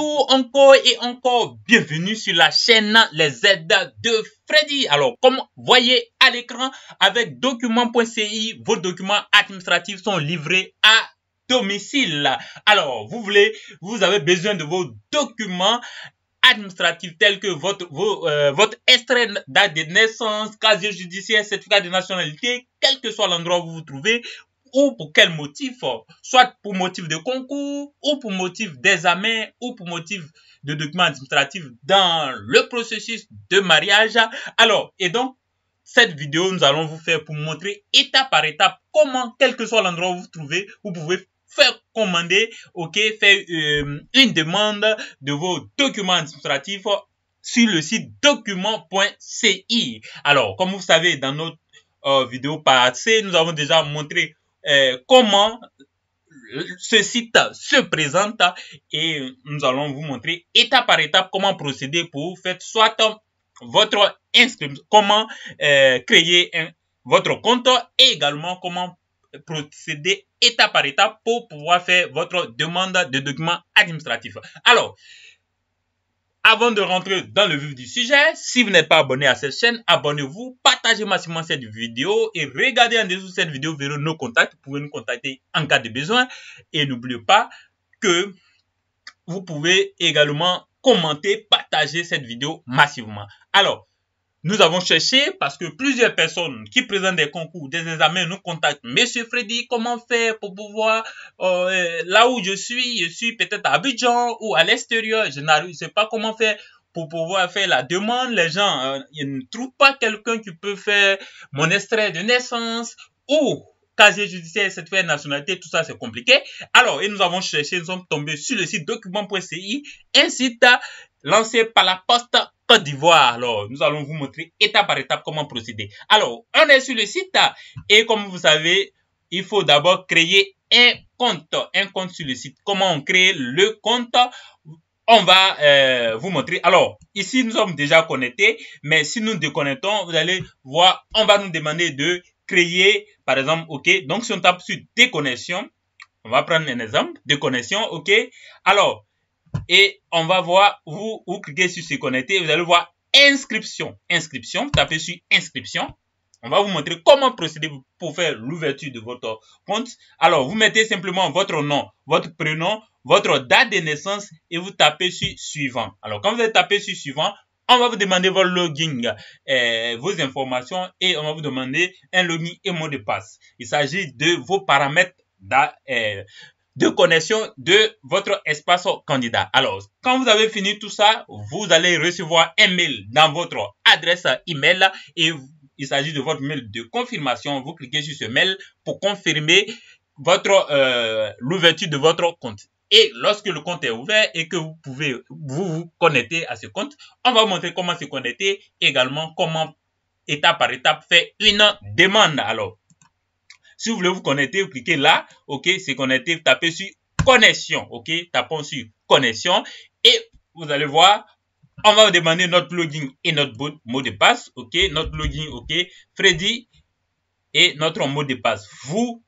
encore et encore, bienvenue sur la chaîne Les Aides de Freddy. Alors, comme vous voyez à l'écran, avec document.ci, vos documents administratifs sont livrés à domicile. Alors, vous voulez, vous avez besoin de vos documents administratifs tels que votre, euh, votre extrait date de naissance, casier judiciaire, certificat de nationalité, quel que soit l'endroit où vous vous trouvez, ou pour quel motif, euh, soit pour motif de concours, ou pour motif d'examen, ou pour motif de documents administratifs dans le processus de mariage. Alors, et donc, cette vidéo, nous allons vous faire pour montrer étape par étape comment, quel que soit l'endroit où vous trouvez, vous pouvez faire commander, ok, faire euh, une demande de vos documents administratifs sur le site document.ci. Alors, comme vous savez, dans notre euh, vidéo passée, nous avons déjà montré euh, comment ce site se présente et nous allons vous montrer étape par étape comment procéder pour faire soit votre inscription, comment euh, créer un, votre compte et également comment procéder étape par étape pour pouvoir faire votre demande de documents administratifs. Alors, avant de rentrer dans le vif du sujet, si vous n'êtes pas abonné à cette chaîne, abonnez-vous, partagez massivement cette vidéo et regardez en dessous cette vidéo vers nos contacts pour nous contacter en cas de besoin. Et n'oubliez pas que vous pouvez également commenter, partager cette vidéo massivement. Alors, nous avons cherché parce que plusieurs personnes qui présentent des concours, des examens nous contactent. Monsieur Freddy, comment faire pour pouvoir, euh, eh, là où je suis, je suis peut-être à Abidjan ou à l'extérieur, je n'arrive pas comment faire pour pouvoir faire la demande. Les gens, euh, ils ne trouvent pas quelqu'un qui peut faire mon extrait de naissance ou casier judiciaire, cette fois nationalité, tout ça c'est compliqué. Alors, et nous avons cherché, nous sommes tombés sur le site document.ci, un site lancé par la poste Côte d'Ivoire. Alors, nous allons vous montrer étape par étape comment procéder. Alors, on est sur le site et comme vous savez, il faut d'abord créer un compte, un compte sur le site. Comment on crée le compte on va euh, vous montrer. Alors, ici, nous sommes déjà connectés, mais si nous déconnectons, vous allez voir, on va nous demander de créer, par exemple, OK. Donc, si on tape sur déconnexion, on va prendre un exemple, déconnexion, OK. Alors, et on va voir, vous, cliquez sur se connecter, vous allez voir inscription. Inscription, vous tapez sur inscription. On va vous montrer comment procéder pour faire l'ouverture de votre compte. Alors, vous mettez simplement votre nom, votre prénom, votre date de naissance et vous tapez sur suivant. Alors, quand vous allez tapé sur suivant, on va vous demander votre login, euh, vos informations et on va vous demander un login et mot de passe. Il s'agit de vos paramètres de connexion de votre espace candidat. Alors, quand vous avez fini tout ça, vous allez recevoir un mail dans votre adresse email et il s'agit de votre mail de confirmation. Vous cliquez sur ce mail pour confirmer votre euh, l'ouverture de votre compte. Et lorsque le compte est ouvert et que vous pouvez vous, connecter à ce compte, on va vous montrer comment se connecter, également comment étape par étape faire une demande. Alors, si vous voulez vous connecter, vous cliquez là, ok, c'est connecté, tapez sur connexion, ok, tapons sur connexion et vous allez voir, on va vous demander notre login et notre mot de passe, ok, notre login, ok, Freddy et notre mot de passe. Vous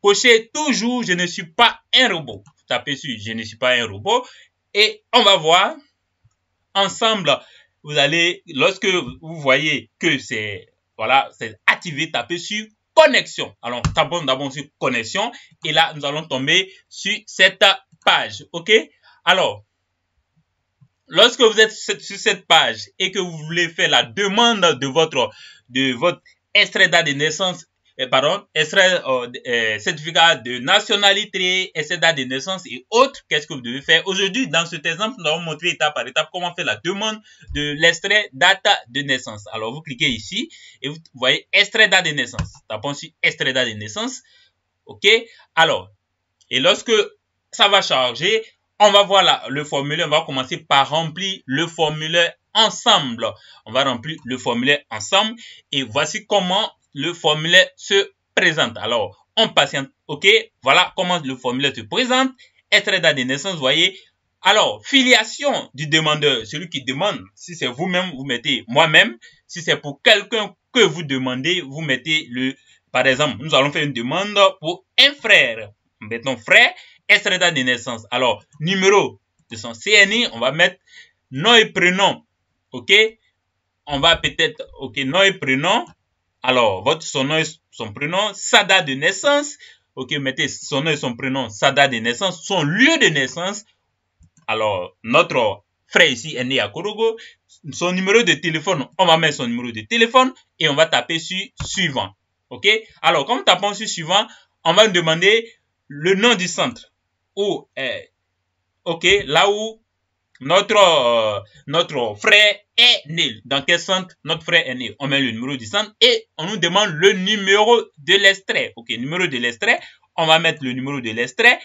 cochez toujours je ne suis pas un robot. Tapez sur je ne suis pas un robot et on va voir ensemble. Vous allez, lorsque vous voyez que c'est, voilà, c'est activé, tapez sur connexion. Alors, nous avons sur connexion et là, nous allons tomber sur cette page. OK Alors, lorsque vous êtes sur cette page et que vous voulez faire la demande de votre, de votre extrait d'admission. de naissance euh, pardon, extrait, euh, euh, certificat de nationalité, extrait de naissance et autres, qu'est-ce que vous devez faire Aujourd'hui, dans cet exemple, nous allons montrer étape par étape comment faire la demande de l'extrait date de naissance. Alors, vous cliquez ici et vous voyez extrait date de naissance. Tapons sur extrait date de naissance. OK Alors, et lorsque ça va charger, on va voir le formulaire. On va commencer par remplir le formulaire ensemble. On va remplir le formulaire ensemble. Et voici comment le formulaire se présente. Alors, on patiente. OK, voilà comment le formulaire se présente. Être date de naissance, voyez. Alors, filiation du demandeur, celui qui demande, si c'est vous-même, vous mettez moi-même. Si c'est pour quelqu'un que vous demandez, vous mettez le... Par exemple, nous allons faire une demande pour un frère. Mettons frère, être date de naissance. Alors, numéro de son CNI, on va mettre nom et prénom. OK On va peut-être... OK, nom et prénom. Alors, votre, son nom et son prénom, sa date de naissance. Ok, mettez son nom et son prénom, sa date de naissance, son lieu de naissance. Alors, notre frère ici est né à Korogo. Son numéro de téléphone, on va mettre son numéro de téléphone et on va taper sur suivant. Ok Alors, quand on tape sur suivant, on va demander le nom du centre. Où est, ok, là où notre, euh, notre frère est né. Dans quel centre notre frère est né On met le numéro du centre et on nous demande le numéro de l'extrait. Ok, numéro de l'extrait, on va mettre le numéro de l'extrait,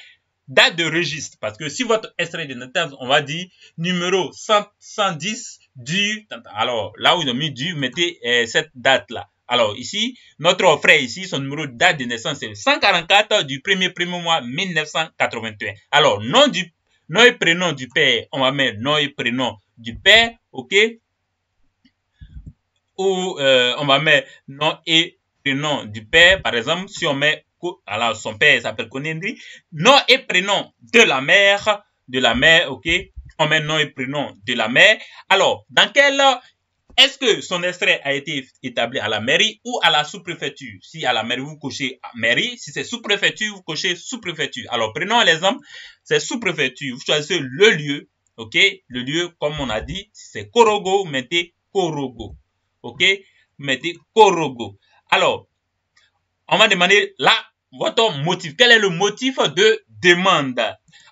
date de registre. Parce que si votre extrait de naissance, on va dire numéro 110 du... Alors, là où ils ont mis du, mettez euh, cette date-là. Alors ici, notre frère ici, son numéro de date de naissance, c'est 144 du 1er 1er mois 1981. Alors, nom du Nom et prénom du père, on va mettre nom et prénom du père, ok Ou euh, on va mettre nom et prénom du père, par exemple, si on met alors son père s'appelle Konendri, nom et prénom de la mère, de la mère, ok on met nom et prénom de la mère. Alors, dans quelle est-ce que son extrait a été établi à la mairie ou à la sous-préfecture Si à la mairie, vous cochez mairie. Si c'est sous-préfecture, vous cochez sous-préfecture. Alors, prenons l'exemple. C'est sous-préfecture. Vous choisissez le lieu. OK Le lieu, comme on a dit, c'est Korogo, vous mettez Korogo. OK Vous mettez Korogo. Alors, on va demander là, votre motif. Quel est le motif de demande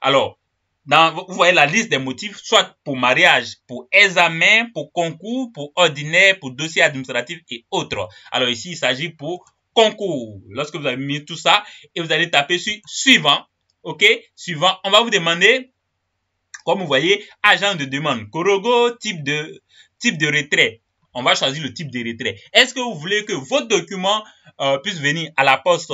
Alors, vous voyez la liste des motifs, soit pour mariage, pour examen, pour concours, pour ordinaire, pour dossier administratif et autres. Alors ici, il s'agit pour concours. Lorsque vous avez mis tout ça et vous allez taper sur suivant, ok, suivant, on va vous demander, comme vous voyez, agent de demande, Corogo, type de, type de retrait. On va choisir le type de retrait. Est-ce que vous voulez que votre document euh, puisse venir à la poste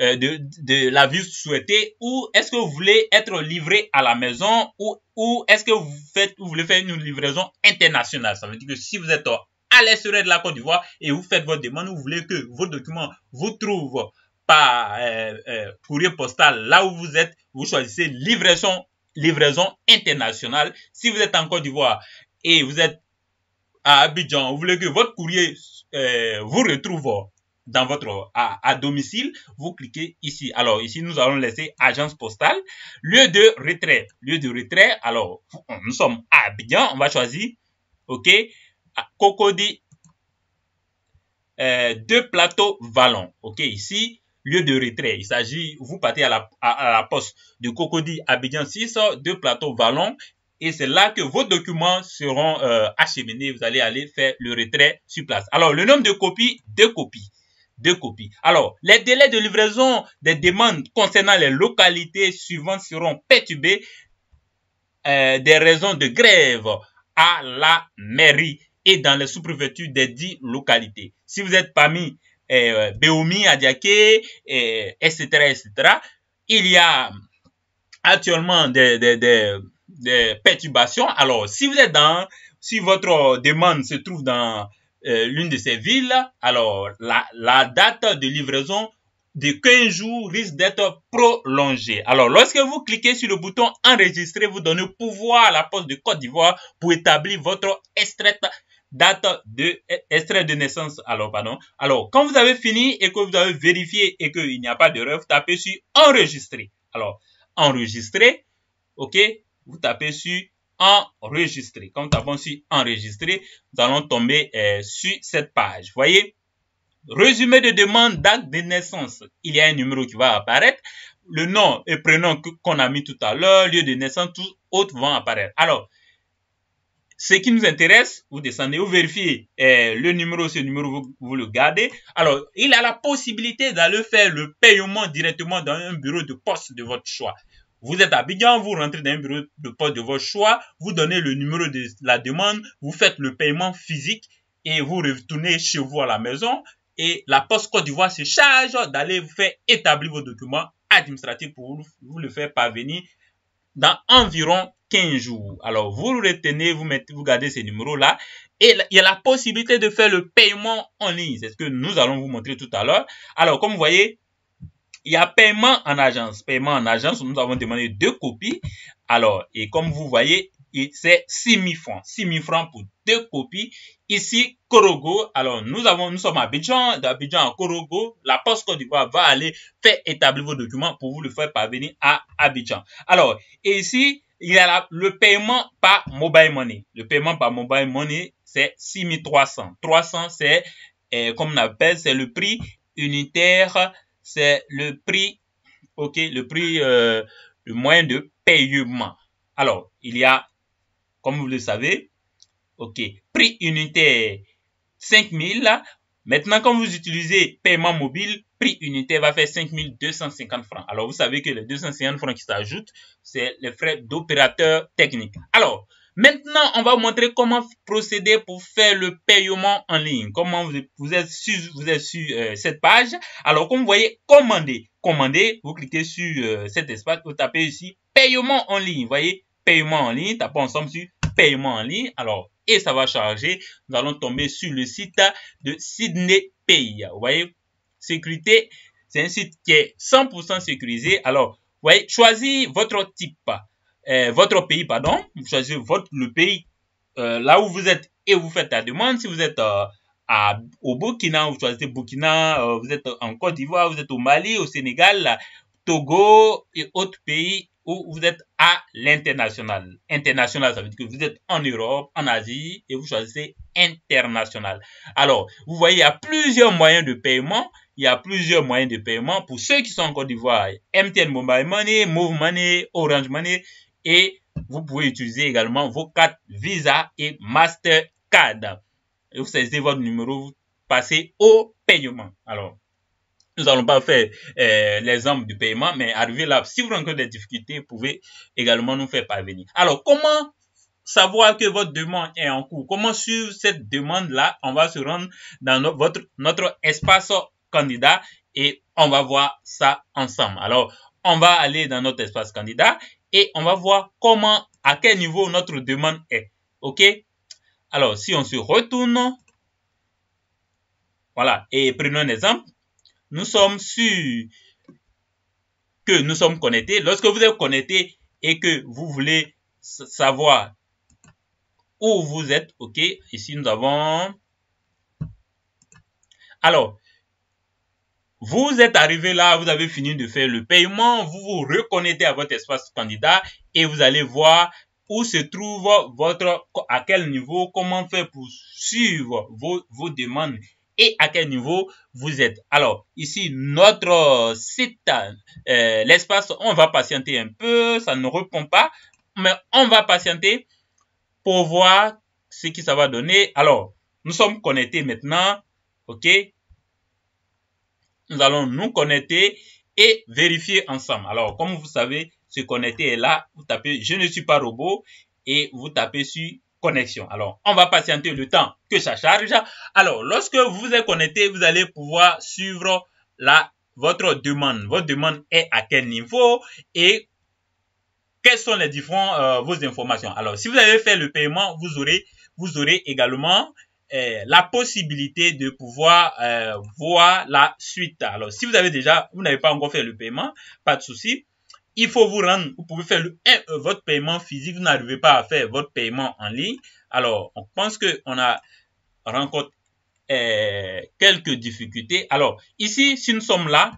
euh, de, la vie souhaitée ou est-ce que vous voulez être livré à la maison ou, ou est-ce que vous, faites, vous voulez faire une livraison internationale Ça veut dire que si vous êtes à l'extérieur de la Côte d'Ivoire et vous faites votre demande, vous voulez que vos documents vous trouvent par euh, euh, courrier postal là où vous êtes, vous choisissez livraison, livraison internationale. Si vous êtes en Côte d'Ivoire et vous êtes à Abidjan, vous voulez que votre courrier vous retrouve dans votre à, domicile, vous cliquez ici. Alors ici, nous allons laisser agence postale, lieu de retrait. Lieu de retrait, alors nous sommes à Abidjan, on va choisir, ok, Cocody, euh, deux plateaux vallon. Ok, ici, lieu de retrait. Il s'agit, vous partez à la, poste de Cocody, Abidjan 6, de plateaux vallon. Et c'est là que vos documents seront euh, acheminés. Vous allez aller faire le retrait sur place. Alors, le nombre de copies, deux copies copies. Alors, les délais de livraison des demandes concernant les localités suivantes seront perturbés euh, des raisons de grève à la mairie et dans les sous-préfectures des dix localités. Si vous êtes parmi euh, Béomi, Adiaké, euh, et, etc., etc., il y a actuellement des, des perturbations. Alors, si vous êtes dans, si votre demande se trouve dans euh, l'une de ces villes, alors la, date de livraison de 15 jours risque d'être prolongée. Alors, lorsque vous cliquez sur le bouton enregistrer, vous donnez pouvoir à la Poste de Côte d'Ivoire pour établir votre extrait date de extrait de naissance. Alors, pardon. Alors, quand vous avez fini et que vous avez vérifié et qu'il n'y a pas d'erreur, vous tapez sur enregistrer. Alors, enregistrer, ok, vous tapez sur enregistrer. Comme nous avons su enregistrer, nous allons tomber euh, sur cette page. Voyez Résumé de demande date de naissance. Il y a un numéro qui va apparaître. Le nom et prénom qu'on a mis tout à l'heure, lieu de naissance, tout autre vont apparaître. Alors, ce qui nous intéresse, vous descendez, vous vérifiez euh, le numéro, ce numéro, vous, le gardez. Alors, il a la possibilité d'aller faire le paiement directement dans un bureau de poste de votre choix. Vous êtes à Abidjan, vous rentrez dans un bureau de poste de votre choix, vous donnez le numéro de la demande, vous faites le paiement physique et vous retournez chez vous à la maison et la Poste Côte d'Ivoire se charge d'aller vous faire établir vos documents administratifs pour vous le faire parvenir dans environ 15 jours. Alors, vous le retenez, vous, mettez, vous gardez ces numéros-là et il y a la possibilité de faire le paiement en ligne. C'est ce que nous allons vous montrer tout à l'heure. Alors, comme vous voyez, il y a paiement en agence. Paiement en agence, nous avons demandé deux copies. Alors, et comme vous voyez, c'est 6 000 francs. 6 000 francs pour deux copies. Ici, Corogo. Alors, nous avons, nous sommes à Abidjan, d'Abidjan à Corogo. La Poste Côte d'Ivoire va aller faire établir vos documents pour vous le faire parvenir à Abidjan. Alors, et ici, il y a le paiement par mobile money. Le paiement par mobile money, c'est 6 300, 300 c'est, eh, comme on appelle, c'est le prix unitaire c'est le prix, ok, le prix, euh, le moyen de paiement. Alors, il y a, comme vous le savez, ok, prix unitaire 5000. Maintenant, quand vous utilisez paiement mobile, prix unitaire va faire 5250 francs. Alors, vous savez que les 250 francs qui s'ajoutent, c'est les frais d'opérateur technique. Alors, Maintenant, on va vous montrer comment procéder pour faire le paiement en ligne. Comment vous, êtes sur, vous êtes sur euh, cette page. Alors, comme vous voyez, commander. Commander, vous cliquez sur euh, cet espace, vous tapez ici paiement en ligne. Vous voyez, paiement en ligne. Tapez ensemble sur paiement en ligne. Alors, et ça va charger. Nous allons tomber sur le site de Sydney Pay. Vous voyez, sécurité, c'est un site qui est 100% sécurisé. Alors, vous voyez, choisissez votre type. Eh, votre pays, pardon, vous choisissez votre, le pays euh, là où vous êtes et vous faites la demande. Si vous êtes euh, à, au Burkina, vous choisissez Burkina, euh, vous êtes en Côte d'Ivoire, vous êtes au Mali, au Sénégal, Togo et autres pays où vous êtes à l'international. International, ça veut dire que vous êtes en Europe, en Asie et vous choisissez international. Alors, vous voyez, il y a plusieurs moyens de paiement. Il y a plusieurs moyens de paiement pour ceux qui sont en Côte d'Ivoire. MTN Mobile Money, Move Money, Orange Money et vous pouvez utiliser également vos cartes Visa et Mastercard. vous saisissez votre numéro, vous passez au paiement. Alors, nous n'allons pas faire euh, l'exemple du paiement, mais arrivé là, si vous rencontrez des difficultés, vous pouvez également nous faire parvenir. Alors, comment savoir que votre demande est en cours Comment suivre cette demande-là On va se rendre dans votre, notre espace candidat et on va voir ça ensemble. Alors, on va aller dans notre espace candidat et on va voir comment, à quel niveau notre demande est. OK Alors, si on se retourne, voilà, et prenons un exemple. Nous sommes sur que nous sommes connectés. Lorsque vous êtes connecté et que vous voulez savoir où vous êtes, OK Ici, nous avons... Alors, vous êtes arrivé là, vous avez fini de faire le paiement, vous vous reconnectez à votre espace candidat et vous allez voir où se trouve votre, à quel niveau, comment faire pour suivre vos, vos demandes et à quel niveau vous êtes. Alors, ici, notre site, euh, l'espace, on va patienter un peu, ça ne répond pas, mais on va patienter pour voir ce que ça va donner. Alors, nous sommes connectés maintenant, ok nous allons nous connecter et vérifier ensemble. Alors, comme vous savez, se connecter est là. Vous tapez Je ne suis pas robot et vous tapez sur connexion. Alors, on va patienter le temps que ça charge. Alors, lorsque vous êtes connecté, vous allez pouvoir suivre la, votre demande. Votre demande est à quel niveau et quelles sont les différents euh, vos informations. Alors, si vous avez fait le paiement, vous aurez vous aurez également euh, la possibilité de pouvoir euh, voir la suite. Alors, si vous avez déjà, vous n'avez pas encore fait le paiement, pas de souci. Il faut vous rendre, vous pouvez faire euh, votre paiement physique, vous n'arrivez pas à faire votre paiement en ligne. Alors, on pense qu'on a rencontré quelques difficultés. Alors, ici, si nous sommes là,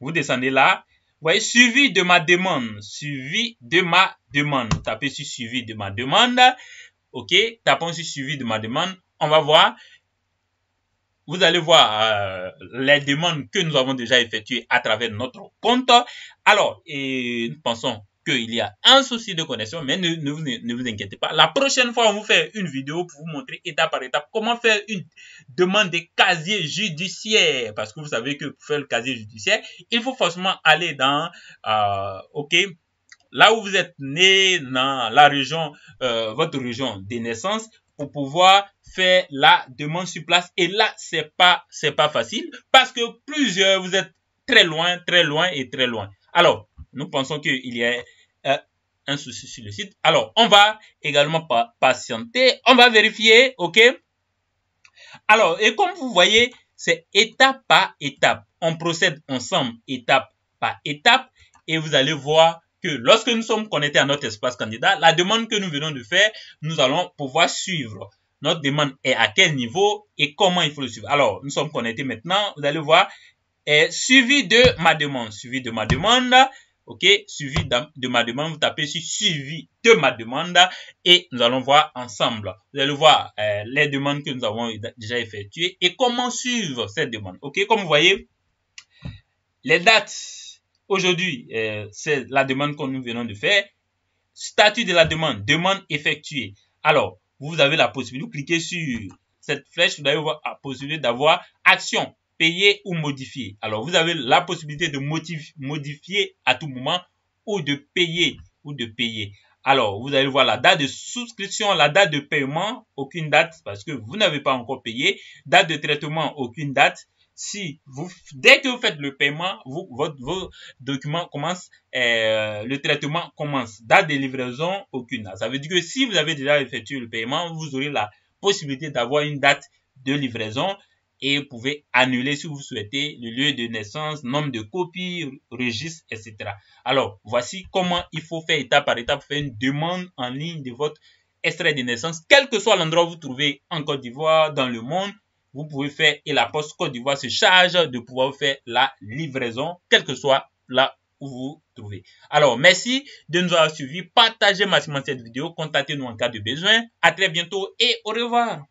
vous descendez là, vous voyez, suivi de ma demande, suivi de ma demande. Tapez sur suivi de ma demande, ok, tapons sur suivi de ma demande on va voir. Vous allez voir euh, les demandes que nous avons déjà effectuées à travers notre compte. Alors, nous pensons qu'il y a un souci de connexion, mais ne, vous, inquiétez pas. La prochaine fois, on vous fait une vidéo pour vous montrer étape par étape comment faire une demande de casier judiciaire. Parce que vous savez que pour faire le casier judiciaire, il faut forcément aller dans, euh, OK, là où vous êtes né, dans la région, euh, votre région de naissance, pour pouvoir faire la demande sur place. Et là, c'est pas, c'est pas facile parce que plusieurs, vous êtes très loin, très loin et très loin. Alors, nous pensons qu'il y a euh, un souci sur le site. Alors, on va également pas patienter. On va vérifier, OK Alors, et comme vous voyez, c'est étape par étape. On procède ensemble, étape par étape. Et vous allez voir que lorsque nous sommes connectés à notre espace candidat, la demande que nous venons de faire, nous allons pouvoir suivre. Notre demande est à quel niveau et comment il faut le suivre. Alors, nous sommes connectés maintenant. Vous allez voir, est suivi de ma demande. Suivi de ma demande. OK, suivi de ma demande. Vous tapez sur suivi de ma demande et nous allons voir ensemble. Vous allez voir euh, les demandes que nous avons déjà effectuées et comment suivre cette demande. OK, comme vous voyez, les dates Aujourd'hui, euh, c'est la demande que nous venons de faire. Statut de la demande, demande effectuée. Alors, vous avez la possibilité, vous cliquez sur cette flèche, vous avez la possibilité d'avoir action, payer ou modifier. Alors, vous avez la possibilité de modifier à tout moment ou de payer ou de payer. Alors, vous allez voir la date de souscription, la date de paiement, aucune date parce que vous n'avez pas encore payé. Date de traitement, aucune date si vous, dès que vous faites le paiement, vous, votre, vos documents euh, le traitement commence. Date de livraison, aucune. Ça veut dire que si vous avez déjà effectué le paiement, vous aurez la possibilité d'avoir une date de livraison et vous pouvez annuler si vous souhaitez le lieu de naissance, nombre de copies, registre, etc. Alors, voici comment il faut faire étape par étape, faire une demande en ligne de votre extrait de naissance, quel que soit l'endroit où vous trouvez en Côte d'Ivoire, dans le monde, vous pouvez faire et la Poste Côte d'Ivoire se charge de pouvoir faire la livraison, quelle que soit là où vous, trouvez. Alors, merci de nous avoir suivis. Partagez massivement cette vidéo. Contactez-nous en cas de besoin. À très bientôt et au revoir.